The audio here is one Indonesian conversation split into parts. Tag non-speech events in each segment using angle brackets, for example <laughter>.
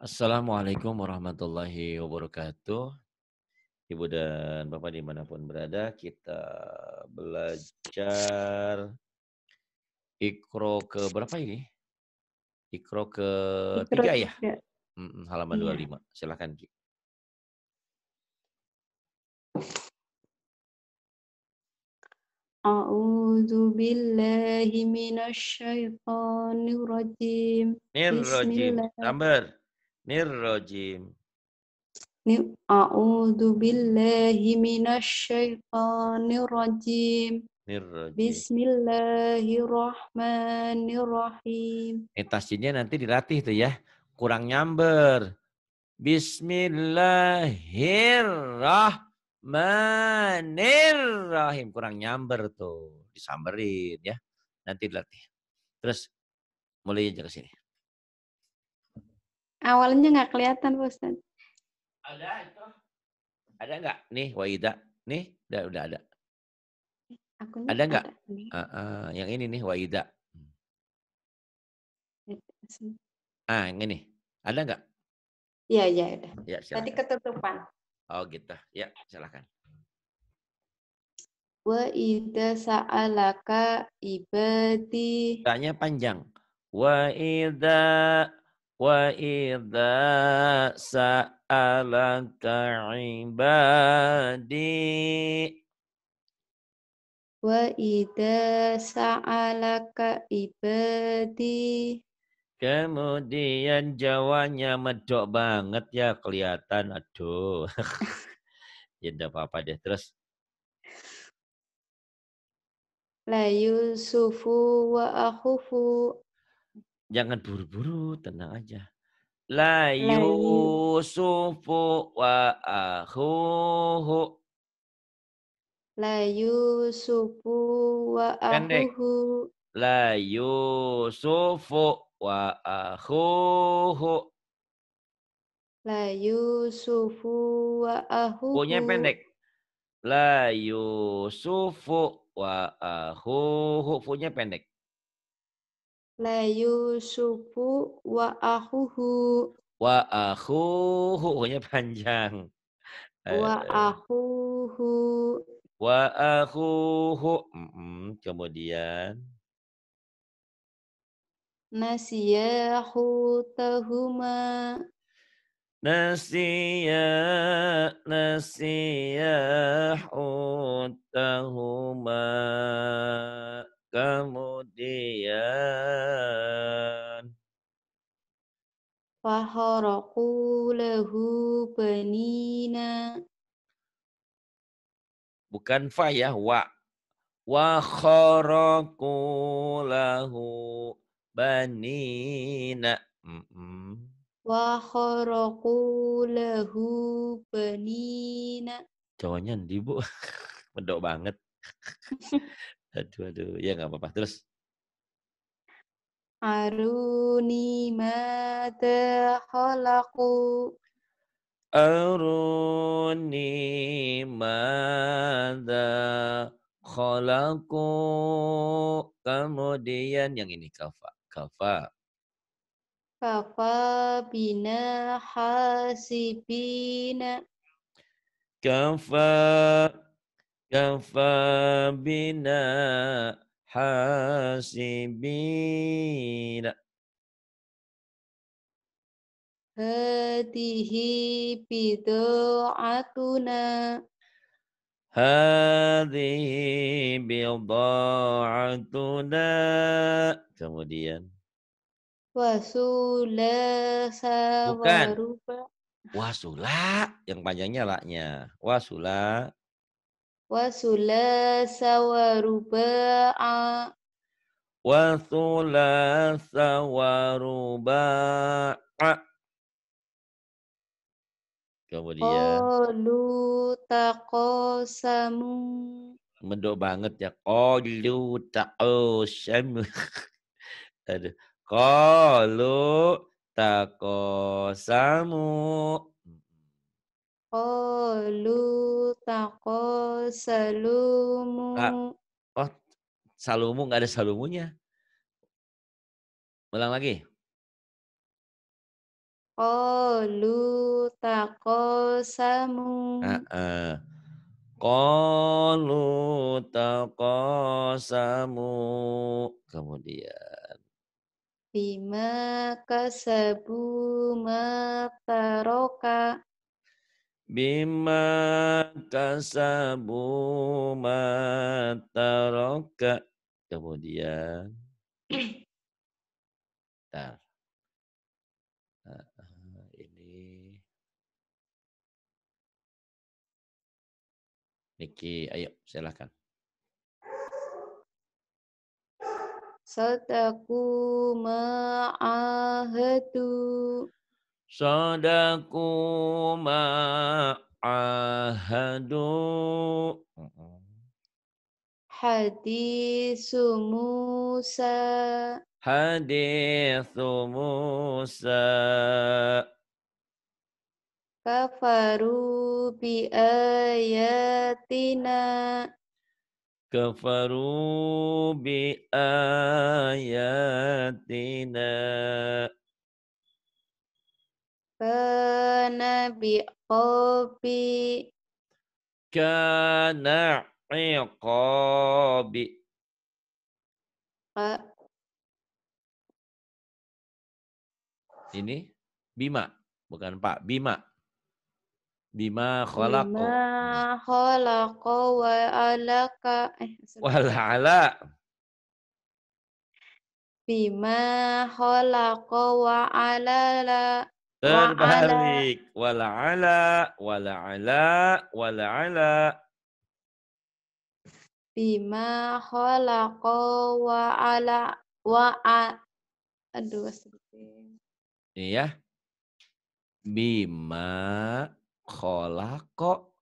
Assalamualaikum warahmatullahi wabarakatuh. Ibu dan Bapak dimanapun berada, kita belajar ikro ke berapa ini? Ikro ke ikro tiga ya? Hmm, halaman ya. 25. Silahkan Ki. A'udzu billahi minasy syaithanir rajim. rajim. Tambah rajim. A'udzu billahi minasyaitonir rajim. Bismillahirrahmanirrahim. Etasinya eh, nanti dilatih tuh ya. Kurang nyamber. Bismillahirrahmanirrahim. Kurang nyamber tuh. Disamberin ya. Nanti dilatih. Terus mulai aja ke sini. Awalnya nggak kelihatan, Pak Ustaz. Ada itu. Ada nggak? Nih, Waida. Nih, udah, udah ada. Akunya ada nggak? Uh, uh, yang ini nih, Waida. Ah, yang ini. Ada nggak? Iya, iya, Ya, Tadi ketutupan. Oh, gitu. Ya, silahkan Wa sa'alaka ibadi. Tanya panjang. Wa وإذا سألك عبادي وإذا سألك ibadi. Kemudian jawanya medok banget ya kelihatan. Aduh. <laughs> ya enggak apa-apa deh. Terus. La Yusufu wa akhufu Jangan buru-buru, tenang aja. La Yusufu wa akhuhu. La Yusufu wa akhuhu. La Yusufu wa akhuhu. La Yusufu wa akhuhu. punya pendek. La Yusufu wa akhuhu. punya pendek la Yusufu wa ahuhu. Wa ahuhu, nya panjang. Wa eh, ahuhu. Wa ahuhu. Kemudian. Nasiyahu tahuma. Nasiya, nasiyahu tahuma kemudian Faharaku lehu benina, Bukan fa ya, wa. Wa lehu benina banina. lehu benina Wa Cowoknya ndi, Bu? <laughs> mendok banget. <laughs> Aduh, aduh. Ya nggak apa-apa. Terus. Aruni mata halaku Aruni mata halaku Kemudian yang ini kafa. Kafa. Kafa bina hasibina. Kafa كفى بنا حاسبين هذه بضاعتنا هذه بضاعتنا kemudian wasula sawarupa wasula yang panjangnya laknya wasula wa sulasa wa ruba'a wa sulasa wa ruba'a kemudian banget ya qalu taqasamu <laughs> aduh qalu taqasamu Qalu taqasalumu. Ah, oh, salumu nggak ada salumunya. Ulang lagi. Qalu taqasamu. Ah, ah. Qalu taqasamu. Kemudian. Bima kasabu mataroka. Bima kasabu mataroka. Kemudian. tar ah, ah, Ini. Niki, ayo silahkan. Sataku ma'ahatu Sadaku ma'ahadu. hadis Musa. hadis Musa. Kafaru bi ayatina. Kafaru bi ayatina. Kana biqobi. Kana iqobi. Ka. Ini Bima, bukan Pak. Bima. Bima khalaqo. Bima khalaqo wa alaka. Eh, wa ala. Bima khalaqo wa alala. Terbalik. Wala ala, wala ala, wala ala. Bima khalaqo wa ala wa a... Aduh, sedikit. Iya. Bima khalaqo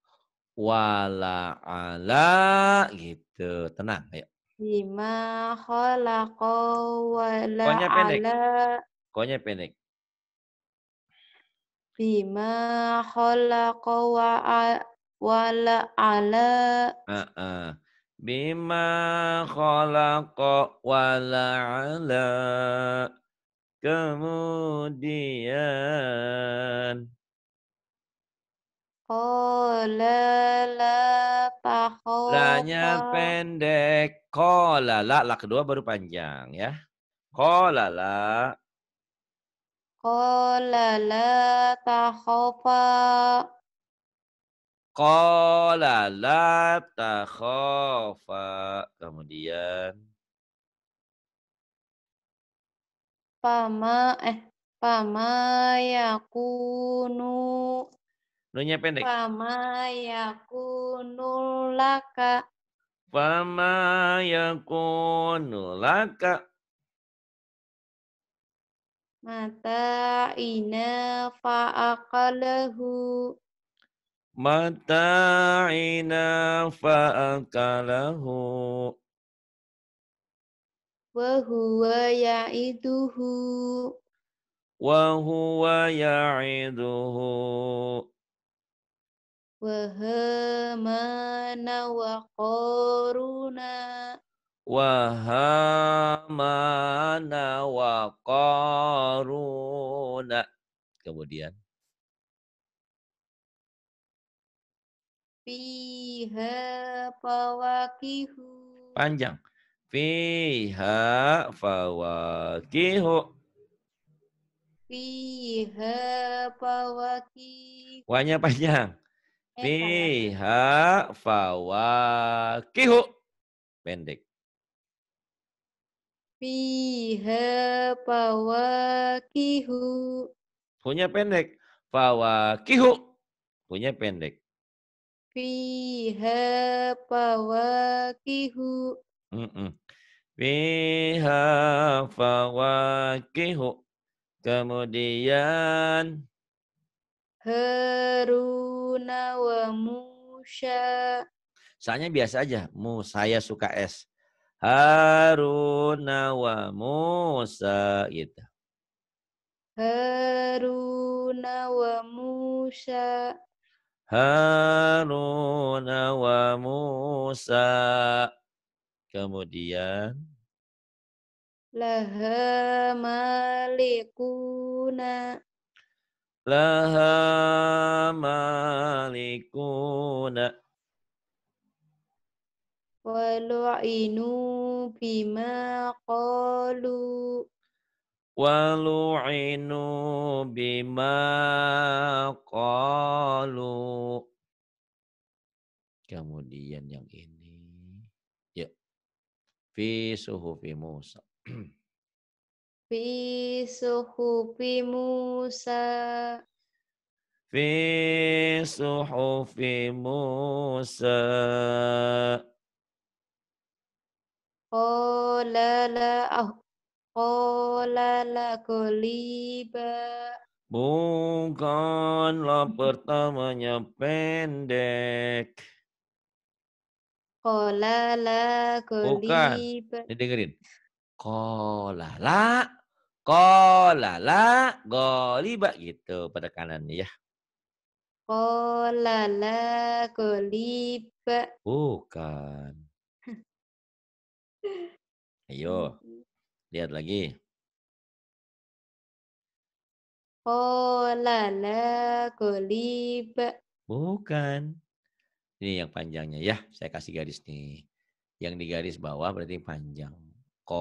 wala ala gitu. Tenang, ayo. Bima khalaqa wala Konya pendek. Konya pendek bima khalaqa wa wala ala uh -uh. bima khalaqa wala ala kemudian Kola la taho. Lanya pendek. Kola la. La kedua baru panjang ya. Kola la. Qala la takhafa. Qala la takhafa. Kemudian. Pama eh pama yakunu. Nunya pendek. Pama yakunu laka. Pama yakunu laka mata'ina fa'aqalahu mata'ina fa'aqalahu wa huwa ya'iduhu wa huwa ya'iduhu wa hamana wa qaruna wahamana wa koruna. Kemudian fiha fawakihu. Panjang. Fiha fawakihu. Fiha fawakihu. Wanya panjang. Fiha fawakihu. Pendek. Fiha fawakihu. Punya pendek. Fawakihu. Punya pendek. Fiha fawakihu. Mm -mm. Fiha fawakihu. Kemudian Haruna wa Musa. Soalnya biasa aja. Mu saya suka es. Harun wa Musa gitu. Harun wa Musa. Harun wa Musa. Kemudian laha malikuna laha malikuna walu'inu bima qalu walu'inu bima qalu kemudian yang ini ya fi suhufi Musa fi suhufi Musa fi suhufi Musa Qala ah qala la Bukanlah pertamanya pendek. Qala la Bukan. dengerin Qala kolala goliba gitu pada kanannya ya. kolala goliba Bukan. Ayo, lihat lagi. Oh, lala Bukan. Ini yang panjangnya ya. Saya kasih garis nih. Yang di garis bawah berarti panjang. Ko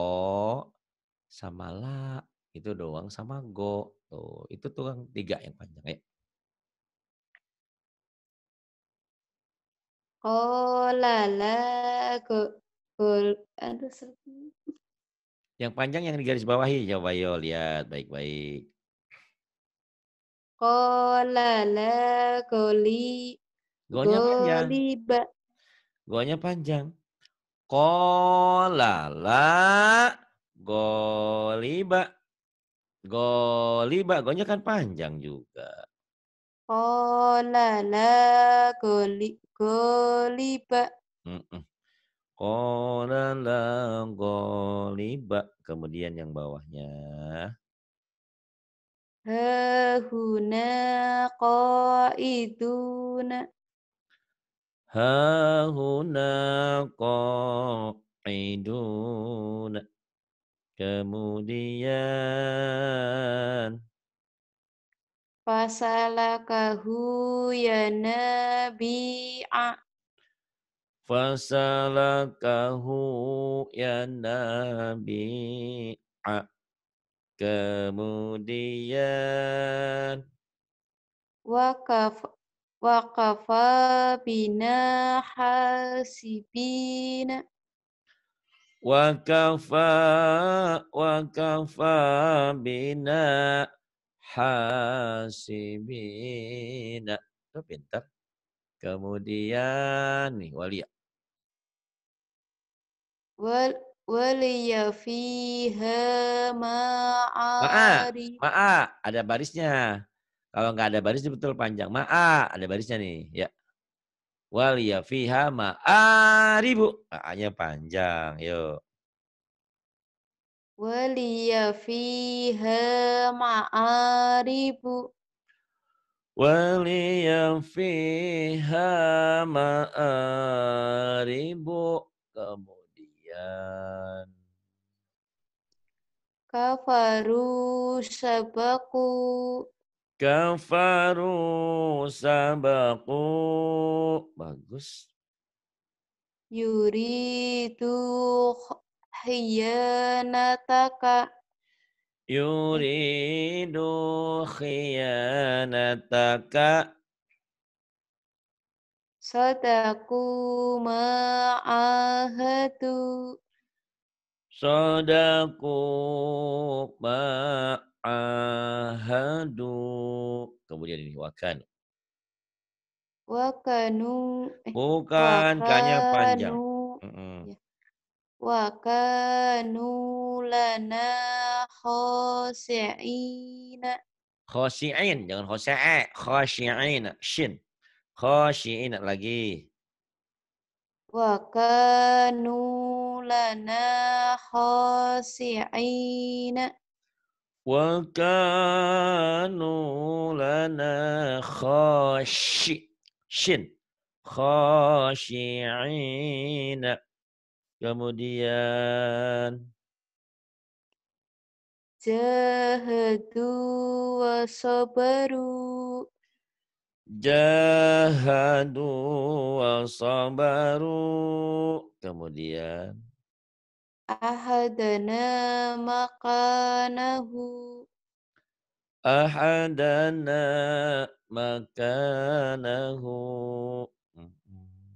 sama la itu doang sama go. Tuh, itu tuh yang tiga yang panjang ya. Ko lala go Kul aduh serbu. Yang panjang yang digaris bawahi coba yo lihat baik-baik. Kola la koli. Gonya panjang. Goliba. Gonya panjang. Kola la goliba. Goliba, gonya kan panjang juga. Kola la goli, goliba. Mm -mm. Qala la ghaliba. Kemudian yang bawahnya. Hahuna qaiduna. Hahuna qaiduna. Kemudian. Fasalakahu ya nabi'a fasalakahu ya nabi, kemudian wakaf wakafa bina hasibina waqafa waqafa bina hasibina itu pintar kemudian nih walia Waliya fiha ma'a. Ma'a, ada barisnya. Kalau nggak ada baris betul panjang. Ma'a, ada barisnya nih. Ya. Waliya fiha ribu. Ma'anya panjang. Yuk. Waliya fiha ribu. Waliya fiha ma'aribu. Kamu kafaru sabaku kafaru sabaku bagus yuridu yuri yuridu hianataka. Sadaku ma'ahadu. Sadaku ma'ahadu. Kemudian ini wakan. Wakanu. Eh, Bukan, kanya panjang. Wakanu ya. lana khosi'ina. Khosi'in, jangan khosi'a. Khosi'ina, shin khashiin lagi wa kanu lana khasiina wa kanu lana khashi shin khashiina kemudian jahadu wa sabaru jahadu wa sabaru. Kemudian ahadana makanahu ahadana makanahu mm-hmm.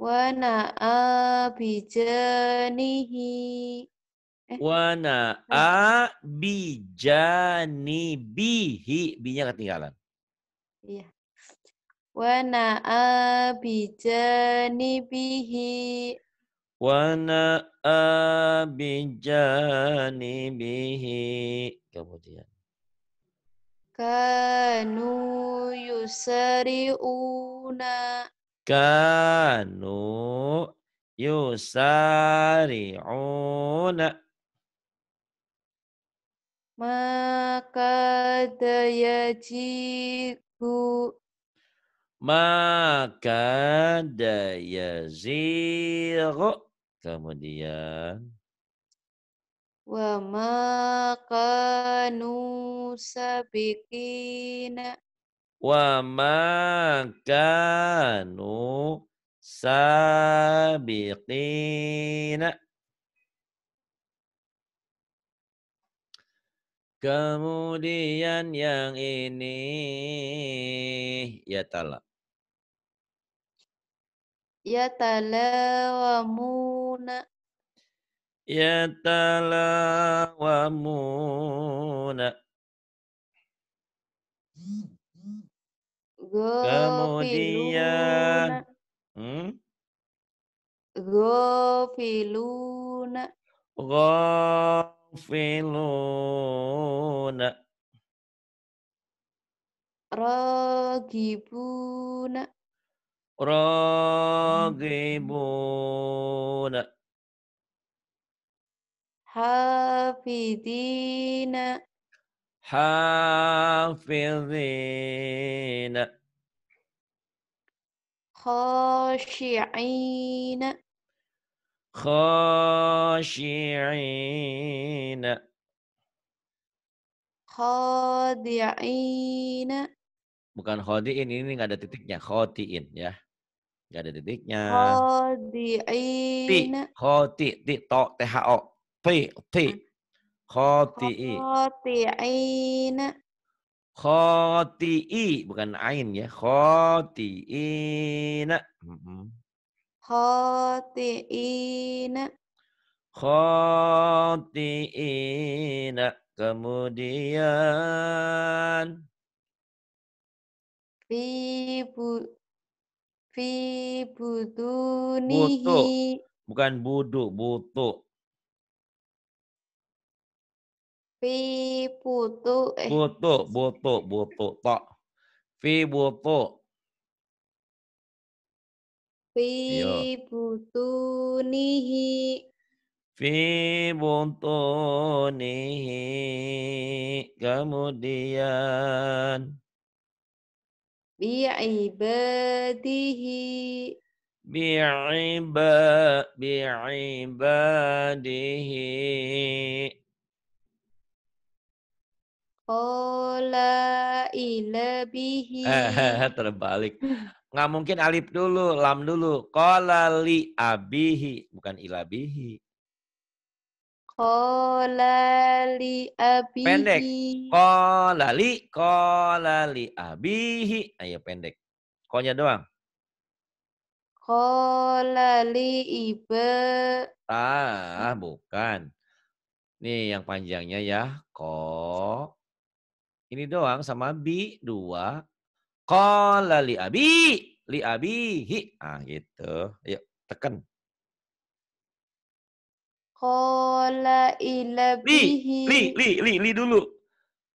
wa na'a bijanihi eh. wa na'a bijanibihi binya ketinggalan Iya. Wa na'a bijanibihi wa na'a bijanibihi kemudian kanu yusari'una kanu yusari'una maka daya dayaji Bu. Maka daya ziro. Kemudian. Wa maka nusabikina. Wa maka nu Kemudian yang ini ya tala. Ya talawamuna. Ya talawamuna. Kemudian hmm? Gofiluna. Gofiluna. يستغفلون راغبون راغبون حافظين حافظين خاشعين khashi'ina khadi'ina bukan khadiin ini nggak ada titiknya khodi'in ya nggak ada titiknya khadiin khati ti to t h hmm. o p t khati khatiin khati bukan ain ya khatiin mm -hmm khati'ina khati'ina kemudian fi bu fi butunihi bukan budu butu fi butu eh. butu butu butu tak fi butu Fi butunihi. Fi butunihi. Kemudian. Bi'ibadihi. Bi'iba, bi'ibadihi. Ola bihi. <laughs> Terbalik. Nggak mungkin alif dulu, lam dulu. Kola li abihi. Bukan ilabihi. Kola li abihi. Pendek. Kola li, kola li abihi. Ayo pendek. Konya doang. Kola li ibe. Ah, bukan. Nih yang panjangnya ya. Ko. Ini doang sama bi. Dua. Qala li abi li abihi. Ah gitu. Yuk tekan. Qala ila bihi. Li li li li dulu.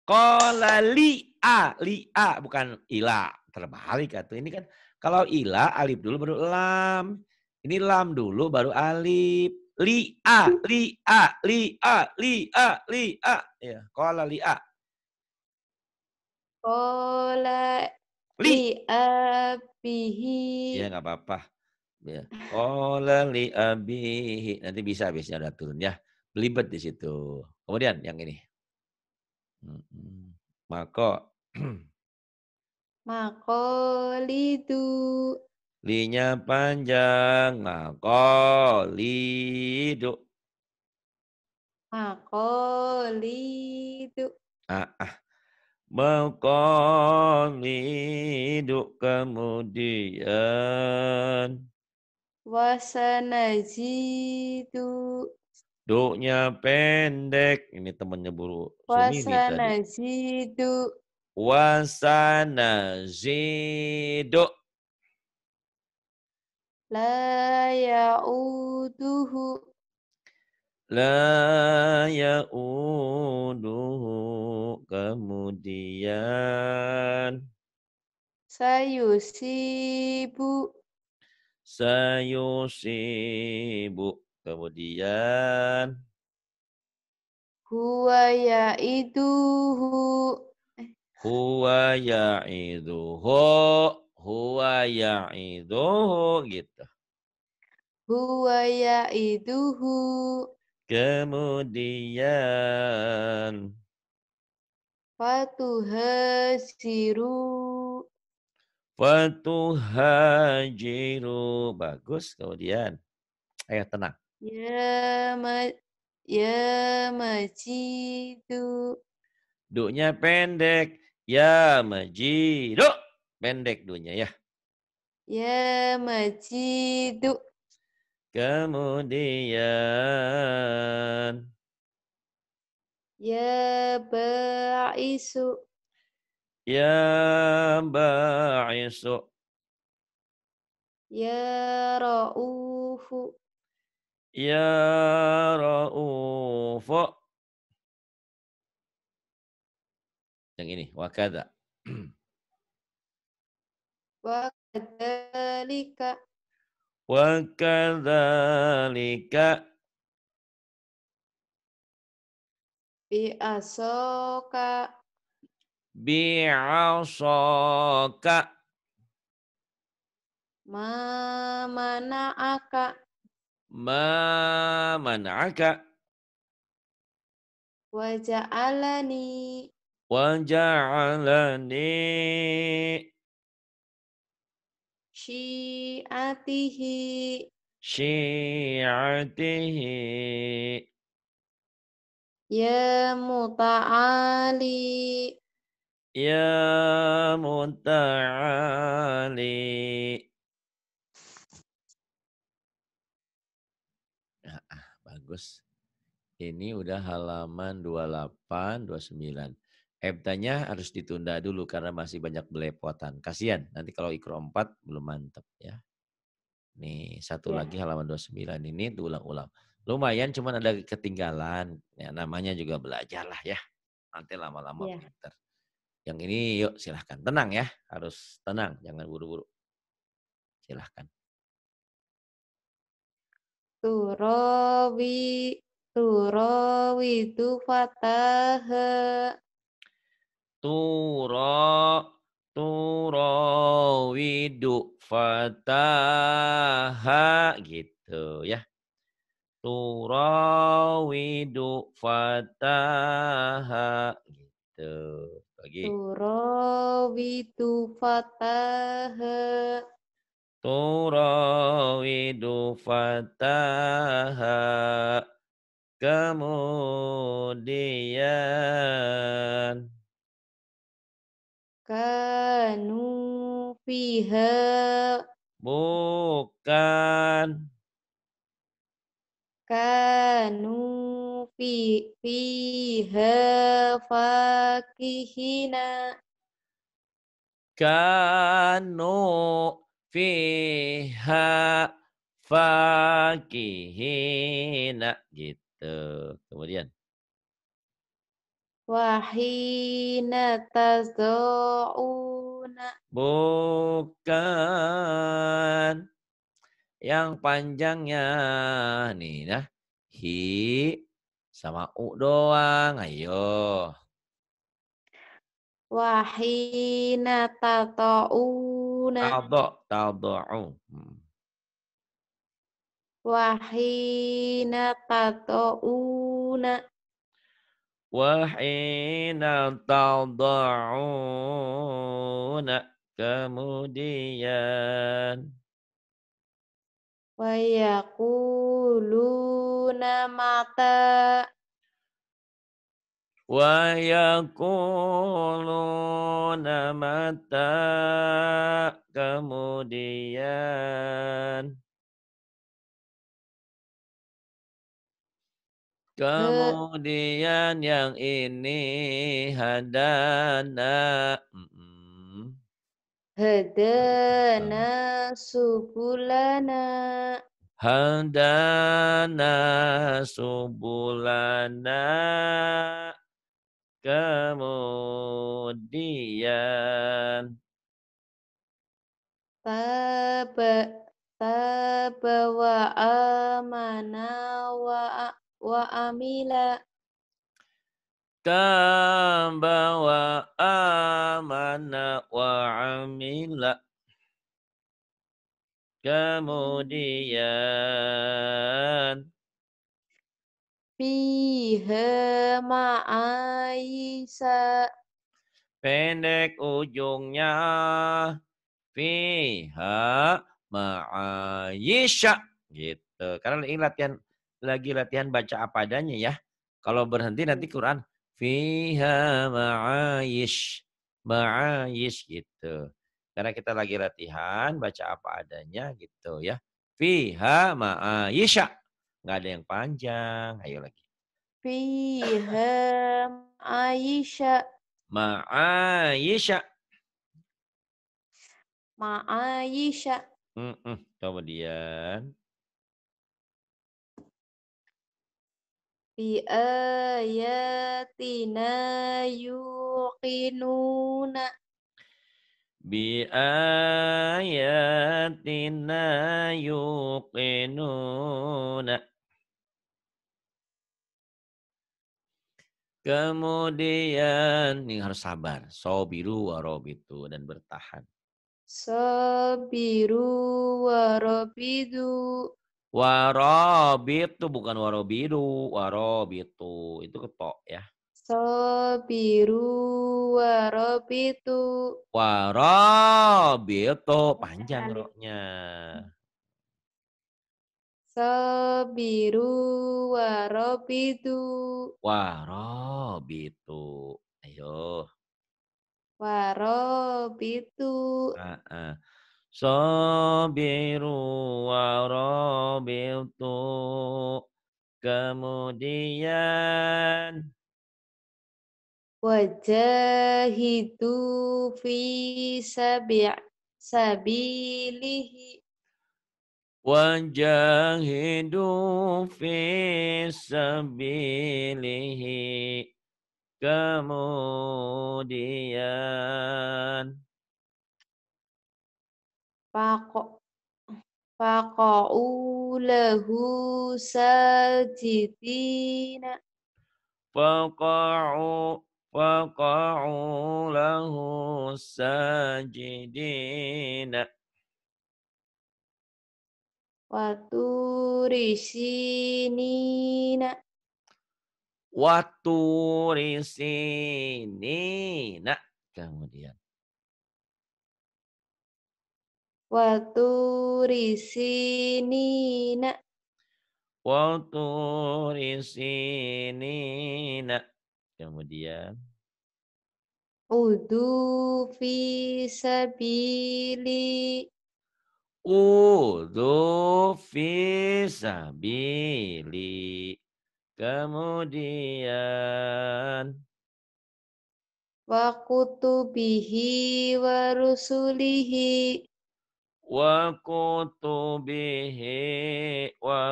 Qala li a li a bukan ila. Terbalik atau ini kan kalau ila alif dulu baru lam. Ini lam dulu baru alif. Li a li a li a li a li a. Ya, qala li a. Qala Li abihi. Ya nggak apa-apa. Ya. Ola li abihi. Nanti bisa biasanya ada turun ya. Belibet di situ. Kemudian yang ini. Mako. <clears throat> Mako lidu. Linya panjang. Mako lidu. Mako lidu. Ah, ah hidup kemudian Wasanajidu Duknya pendek. Ini temannya buruk. buru. Wasana Wasanajidu La ya'uduhu la yauduhu kemudian sayusibu sayusibu kemudian huwa yaiduhu eh. huwa yaiduhu huwa ya'iduhu gitu. Huwa ya'iduhu. Kemudian Fatuhasiru Fatuhajiru Bagus kemudian Ayo tenang Ya ma Ya majidu Duknya pendek Ya majidu Pendek dunya ya Ya majidu Kemudian Ya Ba'isu Ya Ba'isu Ya Ra'ufu Ya Ra'ufu Yang ini, wakada. <clears throat> Wakadalika Wakadhalika Bi asoka. ma mana'aka ma mana'aka wajah alani syiatihi syiatihi ya muta'ali ya muta'ali ah, ah, bagus. Ini udah halaman 28, 29. Ebtanya harus ditunda dulu karena masih banyak belepotan. Kasihan, nanti kalau ikro 4 belum mantep ya. Nih, satu ya. lagi halaman 29 ini diulang-ulang. Lumayan cuman ada ketinggalan. Ya, namanya juga belajar lah ya. Nanti lama-lama ya. pinter. Yang ini yuk silahkan. Tenang ya, harus tenang. Jangan buru-buru. Silahkan. Turawi Turawi tu fataha turo widu fataha gitu ya widu fataha gitu lagi widu fataha widu fataha kemudian kanu fiha bukan kanu fi fiha fakihina kanu fiha fakihina gitu kemudian wahina tazouna. Bukan. Yang panjangnya nih nah. Hi sama u doang. Ayo. Wahina tatouna. Tado, tado'u. Hmm. Wahina tatouna wahina tada'una kemudian wayakuluna mata wayakuluna mata kemudian Kemudian yang ini hadana. Hadana subulana. Hadana subulana. Kemudian. Taba, taba wa wa wa amila taba wa amana wa amila kemudian fiha ma'aisa pendek ujungnya fiha ma'aisa gitu karena ini latihan lagi latihan baca apa adanya ya. Kalau berhenti iya. nanti Quran fiha ma'ayish ma'ayish gitu. Karena kita lagi latihan baca apa adanya gitu ya. Fiha ma'ayisha. Enggak ada yang panjang. Ayo lagi. Fiha ma'ayisha. Ma'ayisha. Ma'ayisha. Mm -mm. Kemudian. ayatina e, yuqinuna ayatina e, yuqinuna Kemudian ini harus sabar, sobiru warobitu dan bertahan. Sobiru warobitu. Warobitu bukan warobiru, warobitu itu ketok ya. So tuh. warobitu. Warobitu panjang roknya. So tuh. warobitu. Warobitu. Ayo. Warobitu. Uh -uh sabiru wa rabitu kemudian wajahidu fi sabi' sabilihi wajahidu fi sabilihi kemudian pakau lahu sajidina. Faqa'u Faqa'u lahu sajidina. Waturisinina. Waturisinina. Kemudian. Waktu nak, waktu risini nak. Kemudian. Udu visa bili, Udu visa bili. Kemudian. Wakutubihi warusulihi wa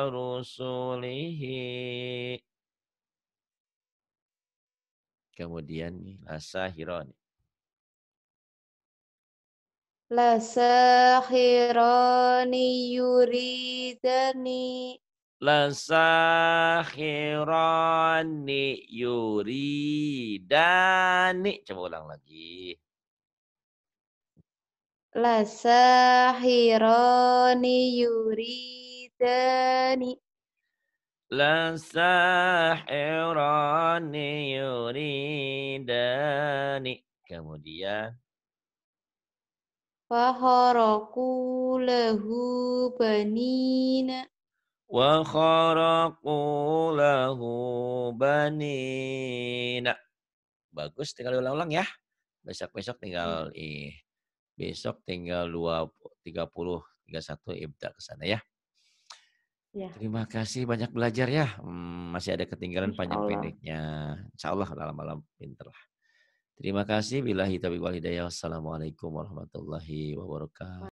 rusulihi. kemudian nih lasahira nih Lasahirani yuridani Lasahirani yuridani Coba ulang lagi Lasahironi yuridani. Lasahironi yuridani. Kemudian. Waharaku lahu banina. Waharaku lahu banina. Bagus, tinggal ulang-ulang ya. Besok-besok tinggal hmm. ih Besok tinggal tiga puluh tiga satu ibda ke sana ya. Ya. Terima kasih banyak belajar ya. Hmm, masih ada ketinggalan Insya panjang pendeknya. Insya Allah malam-malam pinter lah. Terima kasih. Bila hitabik wal hidayah. Wassalamualaikum warahmatullahi wabarakatuh.